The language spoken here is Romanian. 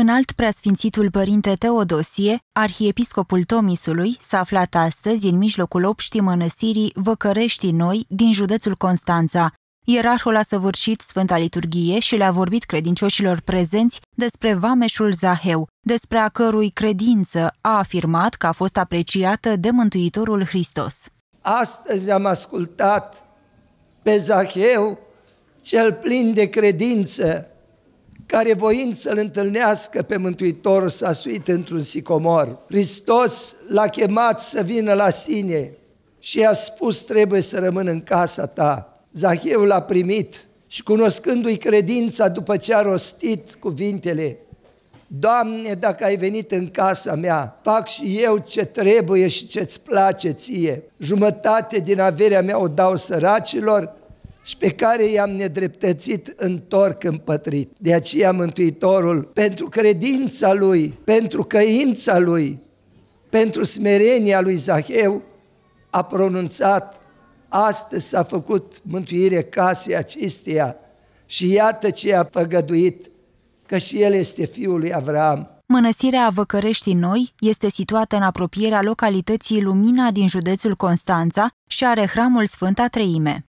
Înalt preasfințitul părinte Teodosie, arhiepiscopul Tomisului, s-a aflat astăzi în mijlocul obștii mănăstirii Văcărești Noi din județul Constanța. Ierarhul a săvârșit Sfânta Liturghie și le-a vorbit credincioșilor prezenți despre vameșul Zaheu, despre a cărui credință a afirmat că a fost apreciată de Mântuitorul Hristos. Astăzi am ascultat pe Zaheu, cel plin de credință, care voind să-L întâlnească pe Mântuitor s-a suit într-un sicomor. Hristos l-a chemat să vină la sine și i-a spus trebuie să rămân în casa ta. Zaheu l-a primit și cunoscându-i credința după ce a rostit cuvintele, Doamne, dacă ai venit în casa mea, fac și eu ce trebuie și ce-ți place ție. Jumătate din averea mea o dau săracilor și pe care i-am nedreptățit întorc împătrit. De aceea Mântuitorul, pentru credința lui, pentru căința lui, pentru smerenia lui Zaheu, a pronunțat, astăzi s-a făcut mântuire casei acesteia și iată ce a făgăduit, că și el este fiul lui Avram. Mănăstirea Văcăreștii Noi este situată în apropierea localității Lumina din județul Constanța și are hramul Sfânta Treime.